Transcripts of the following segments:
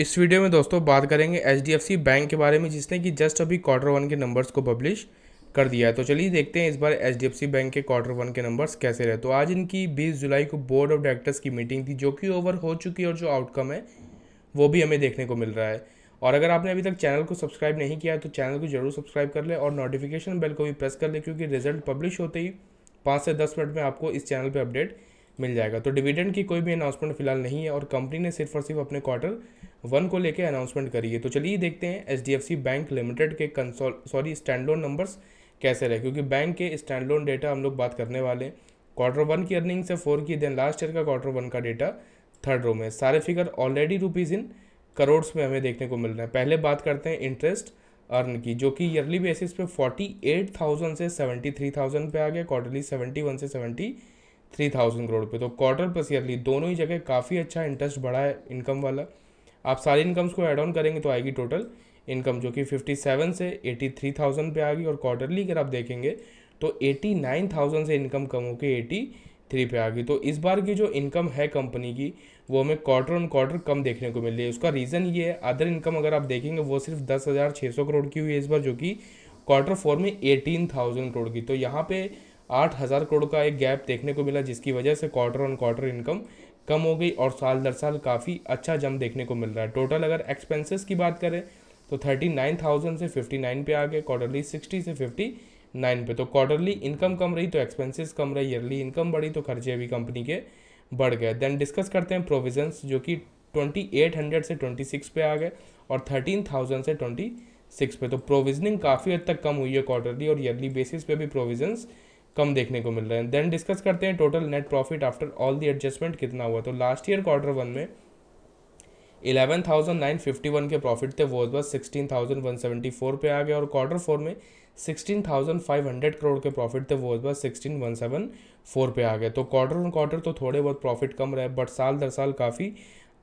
इस वीडियो में दोस्तों बात करेंगे एच बैंक के बारे में जिसने कि जस्ट अभी क्वार्टर वन के नंबर्स को पब्लिश कर दिया है तो चलिए देखते हैं इस बार एच बैंक के क्वार्टर वन के नंबर्स कैसे रहे तो आज इनकी 20 जुलाई को बोर्ड ऑफ डायरेक्टर्स की मीटिंग थी जो कि ओवर हो चुकी है और जो आउटकम है वो भी हमें देखने को मिल रहा है और अगर आपने अभी तक चैनल को सब्सक्राइब नहीं किया तो चैनल को जरूर सब्सक्राइब कर ले और नोटिफिकेशन बेल को भी प्रेस कर लें क्योंकि रिजल्ट पब्लिश होते ही पाँच से दस मिनट में आपको इस चैनल पर अपडेट मिल जाएगा तो डिविडेंड की कोई भी अनाउंसमेंट फिलहाल नहीं है और कंपनी ने सिर्फ और सिर्फ अपने क्वार्टर वन को लेकर अनाउंसमेंट करी है तो चलिए देखते हैं एच बैंक लिमिटेड के कंसोल सॉरी स्टैंडलोन नंबर्स कैसे रहे क्योंकि बैंक के स्टैंडलोन डेटा हम लोग बात करने वाले हैं क्वार्टर वन की अर्निंग से फोर की देन लास्ट ईयर का क्वार्टर वन का डेटा थर्ड रो में सारे figure already rupees in crores में हमें देखने को मिल रहे हैं पहले बात करते हैं इंटरेस्ट अर्न की जो कि ईयरली बेसिस पे 48,000 से 73,000 पे आ गया क्वार्टरली 71 से सेवेंटी थ्री थाउजेंड करोड़ रुपये तो क्वार्टर प्लस ईयरली दोनों ही जगह काफ़ी अच्छा इंटरेस्ट बढ़ा है इनकम वाला आप सारी इनकम्स को ऐड ऑन करेंगे तो आएगी टोटल इनकम जो कि फ़िफ्टी सेवन से एटी थ्री थाउजेंड आ गई और क्वार्टरली अगर आप देखेंगे तो एटी नाइन थाउजेंड से इनकम कम होकर एटी थ्री पे आ गई तो इस बार की जो इनकम है कंपनी की वो हमें क्वार्टर ऑन क्वार्टर कम देखने को मिल रही है उसका रीज़न ये है अदर इनकम अगर आप देखेंगे वो सिर्फ दस हज़ार छः सौ करोड़ की हुई है इस बार जो कि क्वार्टर फोर में एटीन थाउजेंड करोड़ की तो यहाँ पर आठ हज़ार करोड़ का एक गैप देखने को मिला जिसकी वजह से क्वार्टर ऑन क्वार्टर इनकम कम हो गई और साल दर साल काफ़ी अच्छा जम देखने को मिल रहा है टोटल अगर एक्सपेंसेस की बात करें तो थर्टी नाइन थाउजेंड से फिफ्टी नाइन पे आ गए क्वार्टरली सिक्सटी से फिफ्टी नाइन पे तो क्वार्टरली इनकम कम रही तो एक्सपेंसेस कम रहे ईयरली इनकम बढ़ी तो खर्चे भी कंपनी के बढ़ गए देन डिस्कस करते हैं प्रोविजंस जो कि ट्वेंटी एट हंड्रेड से ट्वेंटी सिक्स पे आ गए और थर्टीन थाउजेंड से ट्वेंटी सिक्स पे तो प्रोविजनिंग काफ़ी हद तक कम हुई है क्वार्टरली और ईयरली बेसिस पे भी प्रोविजंस कम देखने को मिल रहे हैं देन डिस्कस करते हैं total net profit after all the adjustment कितना हुआ तो लास्ट ईयर क्वार्टर वन में eleven thousand nine fifty one के प्रॉफिट थे वो इस sixteen thousand one seventy four पे आ गया और क्वार्टर फोर में sixteen thousand five hundred crore के प्रॉफिट थे वो बस सिक्सटीन वन सेवन फोर पे आ गए तो क्वार्टर ऑन क्वार्टर तो थोड़े बहुत प्रॉफिट कम रहे बट साल दर साल काफ़ी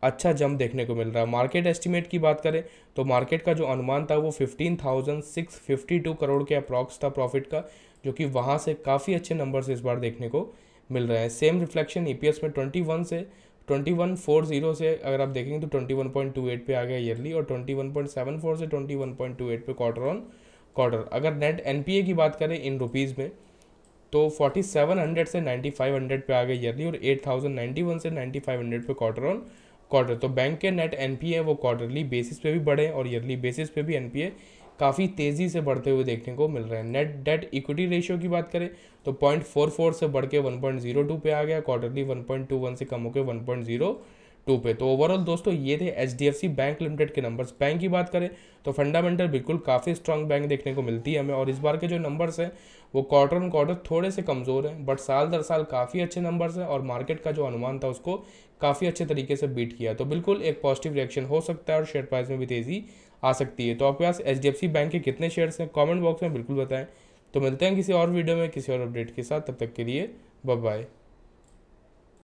अच्छा जम देखने को मिल रहा है मार्केट एस्टिमेट की बात करें तो मार्केट का जो अनुमान था वो fifteen thousand six fifty two crore के अप्रॉक्स था प्रॉफिट का जो कि वहाँ से काफ़ी अच्छे नंबर इस बार देखने को मिल रहे हैं सेम रिफ्लेक्शन ई में ट्वेंटी से ट्वेंटी वन फोर जीरो से अगर आप देखेंगे तो twenty one point two eight पर आ गया ईयरली और twenty one point seven four से twenty one point two eight पर क्वार्टर ऑन क्वार्टर अगर नेट एन पी ए की बात करें इन रुपीज़ में तो फोर्टी सेवन हंड्रेड से नाइन्टी फाइव हंड्रेड पर आ गए ईयरली और एट थाउजेंड नाइन्टी वन से नाइन्टी फाइव हंड्रेड पर क्वार्टर ऑन क्वार्टर तो बैंक के नेट एन पी ए वो क्वार्टरली बेसिस पे भी बढ़े और ईयरली बेसिस पे भी एन पी ए काफ़ी तेज़ी से बढ़ते हुए देखने को मिल रहे हैं नेट डेट इक्विटी रेशियो की बात करें तो 0.44 से बढ़ के वन पे आ गया क्वार्टरली 1.21 से कम होकर 1.0 टू पे तो ओवरऑल दोस्तों ये थे H D F C bank limited के नंबर्स बैंक की बात करें तो फंडामेंटल बिल्कुल काफ़ी स्ट्रॉन्ग बैंक देखने को मिलती है हमें और इस बार के जो नंबर्स हैं वो क्वार्टर ऑन क्वार्टर थोड़े से कमज़ोर हैं बट साल दर साल काफ़ी अच्छे नंबर्स हैं और मार्केट का जो अनुमान था उसको काफ़ी अच्छे तरीके से बीट किया तो बिल्कुल एक पॉजिटिव रिएक्शन हो सकता है और शेयर प्राइस में भी तेज़ी आ सकती है तो आपके पास H D F C bank के कितने शेयर्स हैं कॉमेंट बॉक्स में बिल्कुल बताएँ तो मिलते हैं किसी और वीडियो में किसी और अपडेट के साथ तब तक के लिए बाय